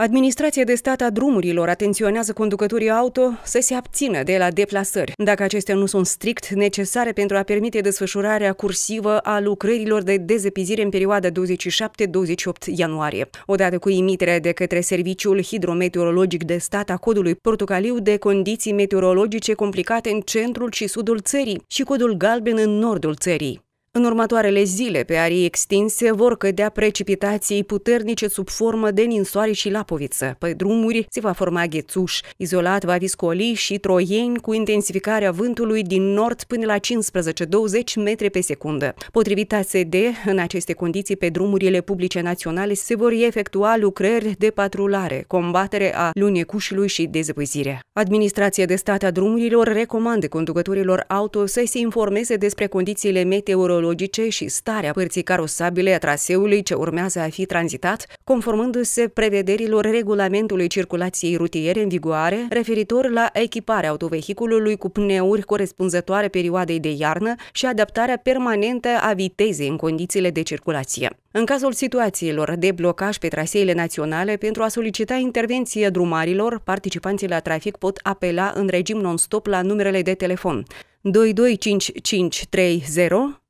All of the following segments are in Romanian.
Administrația de stat a drumurilor atenționează conducătorii auto să se abțină de la deplasări, dacă acestea nu sunt strict necesare pentru a permite desfășurarea cursivă a lucrărilor de dezepizire în perioada 27-28 ianuarie. Odată cu emiterea de către Serviciul Hidrometeorologic de Stat a codului portocaliu de condiții meteorologice complicate în centrul și sudul țării și codul galben în nordul țării. În următoarele zile, pe arii extinse vor cădea precipitații puternice sub formă de ninsoare și lapoviță. Pe drumuri se va forma ghețuș. Izolat va viscoli și troieni cu intensificarea vântului din nord până la 15-20 metri pe secundă. Potrivit ASD, în aceste condiții pe drumurile publice naționale se vor efectua lucrări de patrulare, combatere a lunecușului și dezăpăzire. Administrația de stat a drumurilor recomandă conducătorilor auto să se informeze despre condițiile meteorologice geologice și starea părții carosabile a traseului ce urmează a fi tranzitat, conformându-se prevederilor regulamentului circulației rutiere în vigoare referitor la echiparea autovehiculului cu pneuri corespunzătoare perioadei de iarnă și adaptarea permanentă a vitezei în condițiile de circulație. În cazul situațiilor de blocaj pe traseele naționale, pentru a solicita intervenție drumarilor, participanții la trafic pot apela în regim non-stop la numerele de telefon 225530.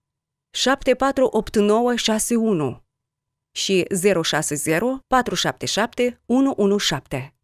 748961 și 060 477 117.